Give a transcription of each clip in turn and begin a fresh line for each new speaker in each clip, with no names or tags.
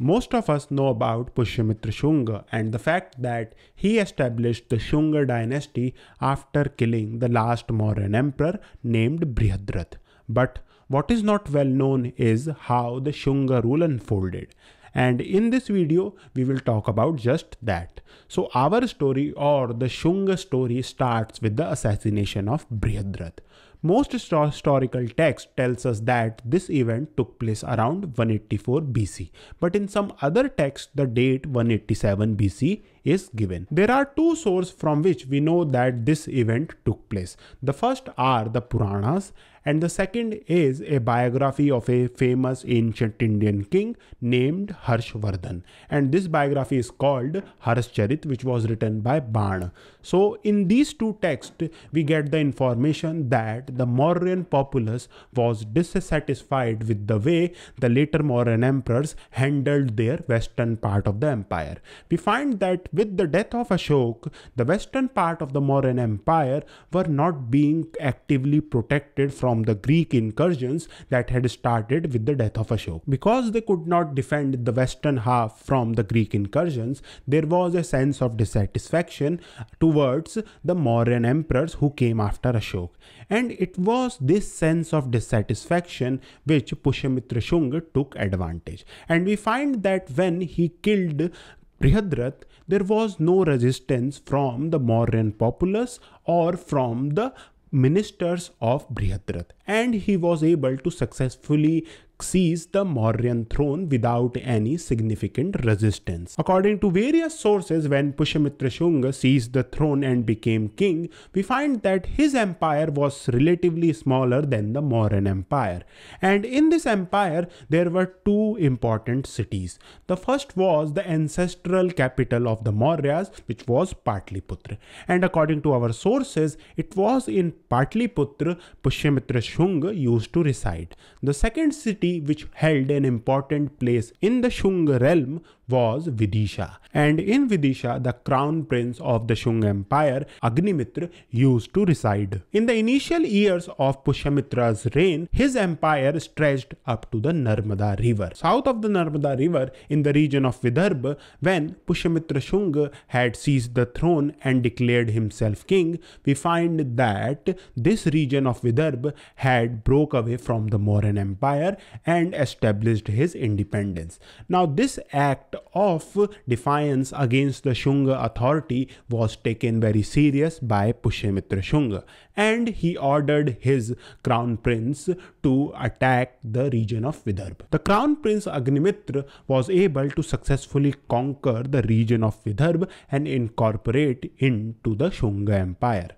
Most of us know about Pushyamitra Shunga and the fact that he established the Shunga dynasty after killing the last Mauryan emperor named Brihadrath. But what is not well known is how the Shunga rule unfolded. And in this video, we will talk about just that. So our story or the Shunga story starts with the assassination of Brihadrath. Most historical texts tells us that this event took place around 184 BC, but in some other texts the date 187 BC is given. There are two sources from which we know that this event took place. The first are the Puranas and the second is a biography of a famous ancient Indian king named Harshvardhan. And this biography is called Harshcharit which was written by Barn. So in these two texts we get the information that the Mauryan populace was dissatisfied with the way the later Mauryan emperors handled their western part of the empire. We find that with the death of Ashok, the western part of the Mauryan Empire were not being actively protected from the Greek incursions that had started with the death of Ashok. Because they could not defend the western half from the Greek incursions, there was a sense of dissatisfaction towards the Mauryan emperors who came after Ashok. And it was this sense of dissatisfaction which Pushyamitra Shunga took advantage. And we find that when he killed Brihadrat, there was no resistance from the Mauryan populace or from the ministers of Brihadrat and he was able to successfully seize the Mauryan throne without any significant resistance. According to various sources, when Pushyamitra Shunga seized the throne and became king, we find that his empire was relatively smaller than the Mauryan empire. And in this empire, there were two important cities. The first was the ancestral capital of the Mauryas, which was Patliputra. And according to our sources, it was in Patliputra Pushyamitra Shunga used to reside. The second city city which held an important place in the Shung realm was Vidisha. And in Vidisha, the crown prince of the Shung Empire, Agnimitra, used to reside. In the initial years of Pushamitra's reign, his empire stretched up to the Narmada river. South of the Narmada river, in the region of Vidarbha, when Pushamitra Shung had seized the throne and declared himself king, we find that this region of Vidarbha had broke away from the Mauryan Empire and established his independence. Now this act of defiance against the Shunga authority was taken very serious by Pushyamitra Shunga and he ordered his crown prince to attack the region of Vidarbha. The crown prince Agnimitra was able to successfully conquer the region of Vidarbha and incorporate into the Shunga empire.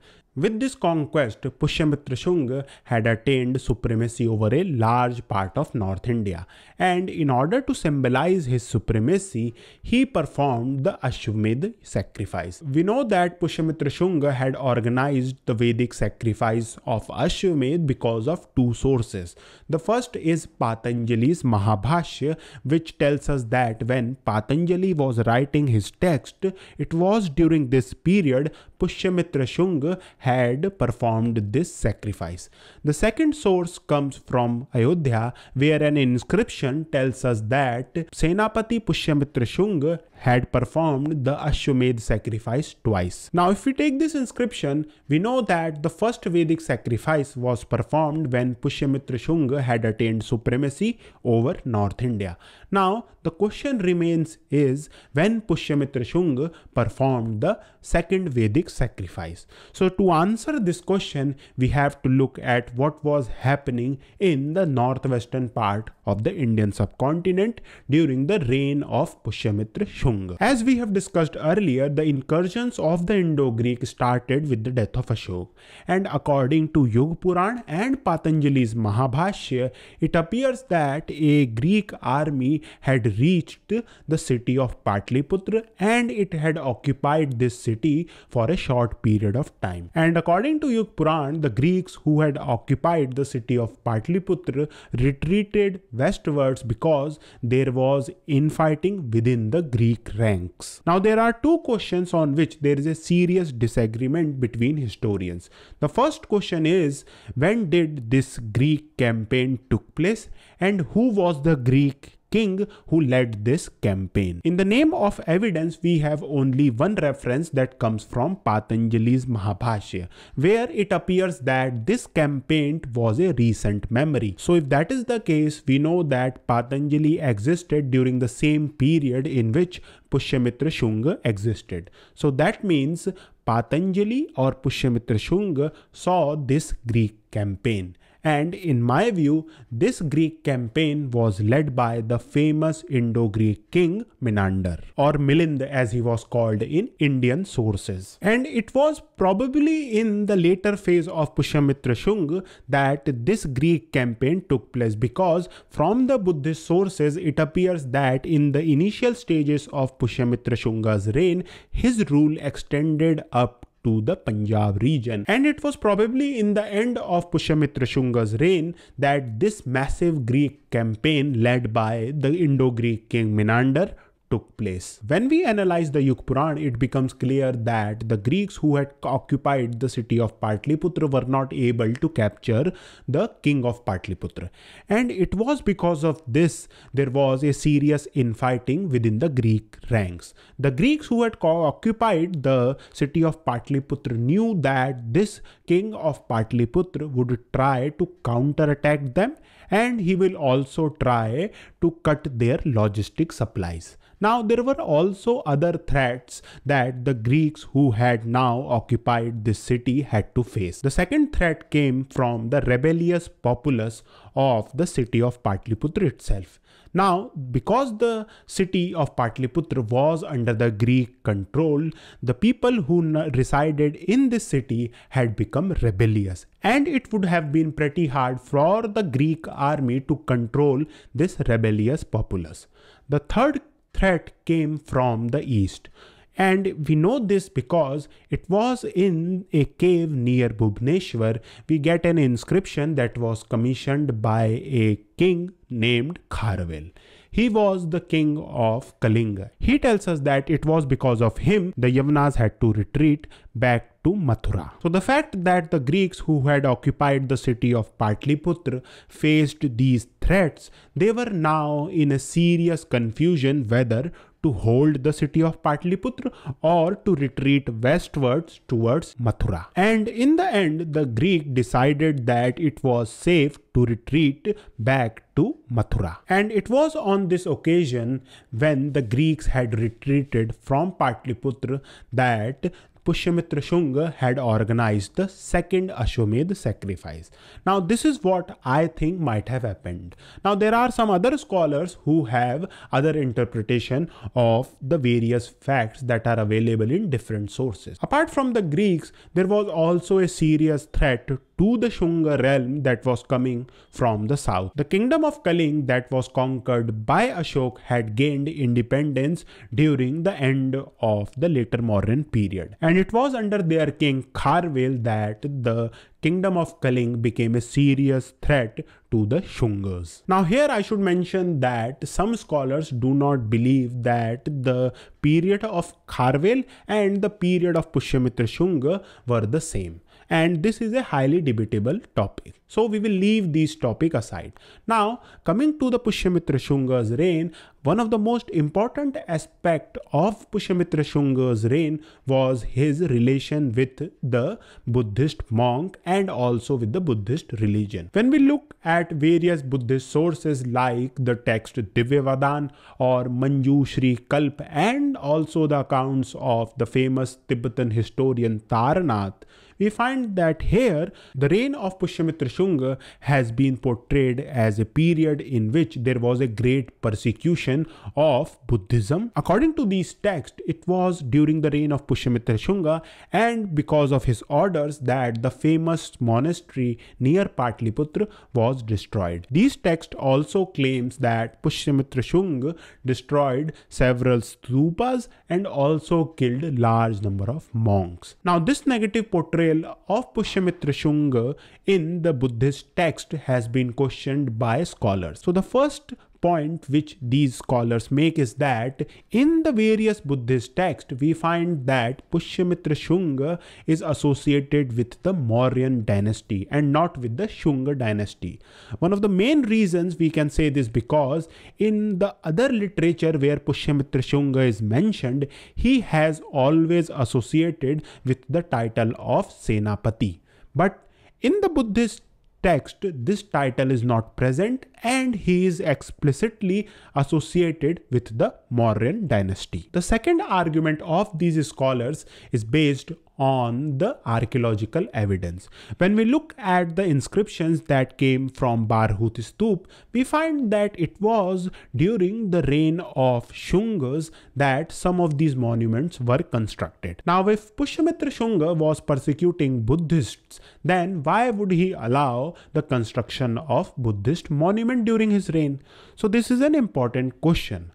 With this conquest, Pushyamitra Shunga had attained supremacy over a large part of North India, and in order to symbolize his supremacy, he performed the Ashwamedh sacrifice. We know that Pushyamitra Shunga had organized the Vedic sacrifice of Ashwamedh because of two sources. The first is Patanjali's Mahabhashya, which tells us that when Patanjali was writing his text, it was during this period Pushyamitra Shunga had had performed this sacrifice. The second source comes from Ayodhya where an inscription tells us that Senapati Pushyamitra Shunga had performed the Ashwamedh sacrifice twice. Now if we take this inscription, we know that the first Vedic sacrifice was performed when Pushyamitra Shunga had attained supremacy over North India. Now the question remains is when Pushyamitra Shunga performed the second Vedic sacrifice. So to answer this question, we have to look at what was happening in the northwestern part of the Indian subcontinent during the reign of Pushyamitra Shunga. As we have discussed earlier, the incursions of the Indo-Greek started with the death of Ashoka and according to Yuga Puran and Patanjali's Mahabhashya, it appears that a Greek army had reached the city of Patliputra and it had occupied this city for a short period of time. And according to Yuga Puran, the Greeks who had occupied the city of Patliputra retreated westwards because there was infighting within the Greek ranks. Now there are two questions on which there is a serious disagreement between historians. The first question is when did this Greek campaign took place and who was the Greek king who led this campaign. In the name of evidence, we have only one reference that comes from Patanjali's Mahabhashya, where it appears that this campaign was a recent memory. So if that is the case, we know that Patanjali existed during the same period in which Pushyamitra Shunga existed. So that means Patanjali or Pushyamitra Shunga saw this Greek campaign and in my view, this Greek campaign was led by the famous Indo-Greek king Menander or Milind as he was called in Indian sources. And it was probably in the later phase of Pushyamitra Shung that this Greek campaign took place because from the Buddhist sources it appears that in the initial stages of Pushyamitra Shunga's reign, his rule extended up to the Punjab region. And it was probably in the end of Pushyamitra Shunga's reign that this massive Greek campaign led by the Indo-Greek king Menander took place. When we analyze the Yug Puran, it becomes clear that the Greeks who had occupied the city of Patliputra were not able to capture the king of Patliputra. And it was because of this there was a serious infighting within the Greek ranks. The Greeks who had occupied the city of Patliputra knew that this king of Patliputra would try to counterattack them and he will also try to cut their logistic supplies. Now, there were also other threats that the Greeks who had now occupied this city had to face. The second threat came from the rebellious populace of the city of Patliputra itself. Now, because the city of Patliputra was under the Greek control, the people who resided in this city had become rebellious. And it would have been pretty hard for the Greek army to control this rebellious populace. The third threat came from the east. And we know this because it was in a cave near Bhubneshwar. We get an inscription that was commissioned by a king named Kharvel. He was the king of Kalinga. He tells us that it was because of him the Yavanas had to retreat back to Mathura. So the fact that the Greeks who had occupied the city of Patliputra faced these threats, they were now in a serious confusion whether to hold the city of Patliputra or to retreat westwards towards Mathura. And in the end, the Greek decided that it was safe to retreat back to Mathura. And it was on this occasion when the Greeks had retreated from Patliputra that Pushyamitra Shunga had organized the second Ashwamedh sacrifice. Now, this is what I think might have happened. Now, there are some other scholars who have other interpretation of the various facts that are available in different sources. Apart from the Greeks, there was also a serious threat to the Shunga realm that was coming from the south. The kingdom of Kaling that was conquered by Ashok had gained independence during the end of the later Mauryan period. And it was under their king Kharvel that the kingdom of Kaling became a serious threat to the Shungas. Now here I should mention that some scholars do not believe that the period of Kharvel and the period of Pushyamitra Shunga were the same and this is a highly debatable topic. So we will leave this topic aside. Now coming to the Pushyamitra Shunga's reign, one of the most important aspect of Pushyamitra Shunga's reign was his relation with the Buddhist monk and also with the Buddhist religion. When we look at various Buddhist sources like the text Divyavadan or Manjushri Kalp and also the accounts of the famous Tibetan historian Taranath, we find that here the reign of Pushyamitra Shunga has been portrayed as a period in which there was a great persecution of Buddhism. According to these texts, it was during the reign of Pushyamitra Shunga and because of his orders that the famous monastery near Patliputra was destroyed. These texts also claims that Pushyamitra Shunga destroyed several stupas and also killed large number of monks. Now this negative portrayal portrayal of Pushyamitra Shunga in the Buddhist text has been questioned by scholars. So the first point which these scholars make is that in the various Buddhist texts, we find that Pushyamitra Shunga is associated with the Mauryan dynasty and not with the Shunga dynasty. One of the main reasons we can say this because in the other literature where Pushyamitra Shunga is mentioned, he has always associated with the title of Senapati. But in the Buddhist text, this title is not present and he is explicitly associated with the Mauryan dynasty. The second argument of these scholars is based on the archaeological evidence. When we look at the inscriptions that came from Barhut Stupa, we find that it was during the reign of Shungas that some of these monuments were constructed. Now, if Pushyamitra Shunga was persecuting Buddhists, then why would he allow the construction of Buddhist monument during his reign? So this is an important question.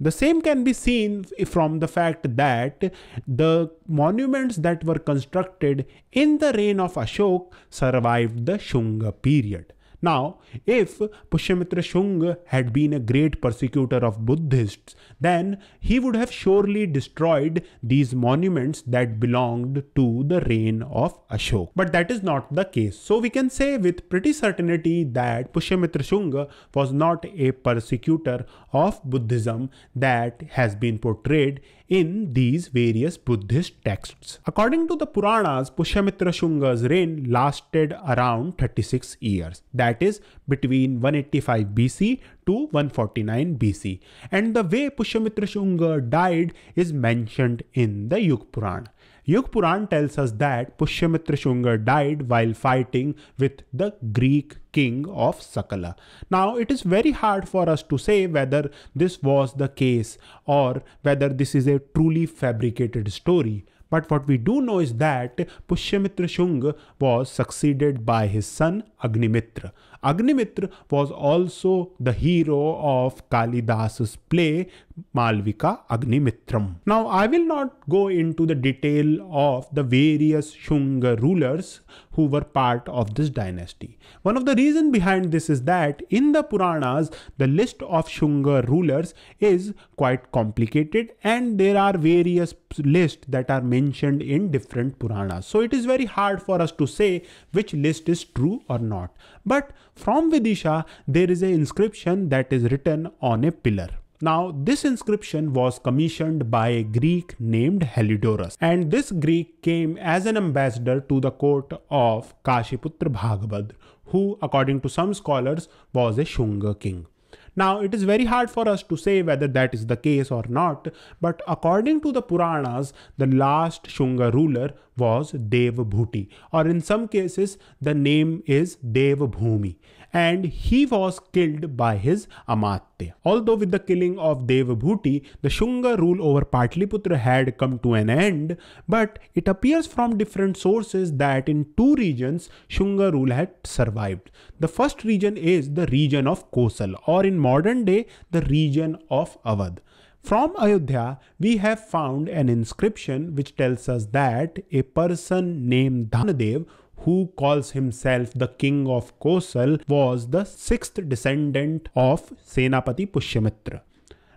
The same can be seen from the fact that the monuments that were constructed in the reign of Ashok survived the Shunga period. Now, if Pushyamitra Shunga had been a great persecutor of Buddhists, then he would have surely destroyed these monuments that belonged to the reign of Ashoka. But that is not the case. So we can say with pretty certainty that Pushyamitra Shunga was not a persecutor of Buddhism that has been portrayed in these various Buddhist texts. According to the Puranas, Pushyamitra Shunga's reign lasted around 36 years, that is between 185 BC to 149 BC. And the way Pushyamitra Shunga died is mentioned in the Yug Purana. Yug Puran tells us that Pushyamitra Shunga died while fighting with the Greek king of Sakala. Now, it is very hard for us to say whether this was the case or whether this is a truly fabricated story. But what we do know is that Pushyamitra Shunga was succeeded by his son Agnimitra. Agnimitra was also the hero of Kalidas's play Malvika Agnimitram. Now I will not go into the detail of the various Shunga rulers who were part of this dynasty. One of the reason behind this is that in the Puranas the list of Shunga rulers is quite complicated and there are various lists that are mentioned in different Puranas. So it is very hard for us to say which list is true or not. But from Vidisha there is an inscription that is written on a pillar. Now, this inscription was commissioned by a Greek named Heliodorus, and this Greek came as an ambassador to the court of Kashiputra Bhagavad, who, according to some scholars, was a Shunga king. Now, it is very hard for us to say whether that is the case or not, but according to the Puranas, the last Shunga ruler was Devabhuti, or in some cases, the name is Devbhumi and he was killed by his Amatya. Although with the killing of Devabhuti, the Shunga rule over Patliputra had come to an end, but it appears from different sources that in two regions Shunga rule had survived. The first region is the region of Kosal or in modern day the region of Awadh. From Ayodhya, we have found an inscription which tells us that a person named Dhanadev who calls himself the king of Kosal, was the sixth descendant of Senapati Pushyamitra.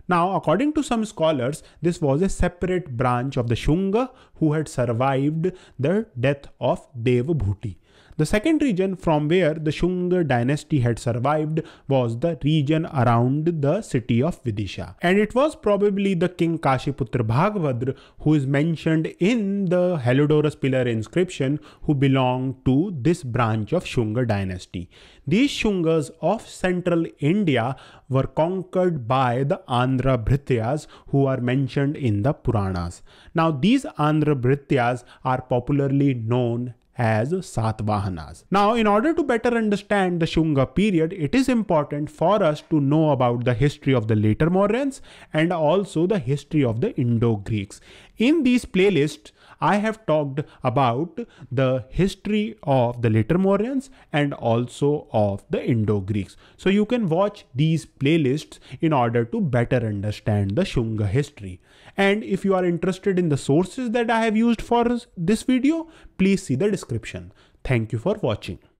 Now, according to some scholars, this was a separate branch of the Shunga who had survived the death of Devabhuti. The second region from where the Shunga dynasty had survived was the region around the city of Vidisha. And it was probably the king Kashiputra Bhagavadra who is mentioned in the Helodorus pillar inscription who belonged to this branch of Shunga dynasty. These Shungas of central India were conquered by the Andhra Bhrityas who are mentioned in the Puranas. Now these Andhra Bhrityas are popularly known as Satvahanas. Now, in order to better understand the Shunga period, it is important for us to know about the history of the later Mauryans and also the history of the Indo-Greeks. In these playlists, I have talked about the history of the later Mauryans and also of the Indo-Greeks. So you can watch these playlists in order to better understand the Shunga history. And if you are interested in the sources that I have used for this video, please see the description. Thank you for watching.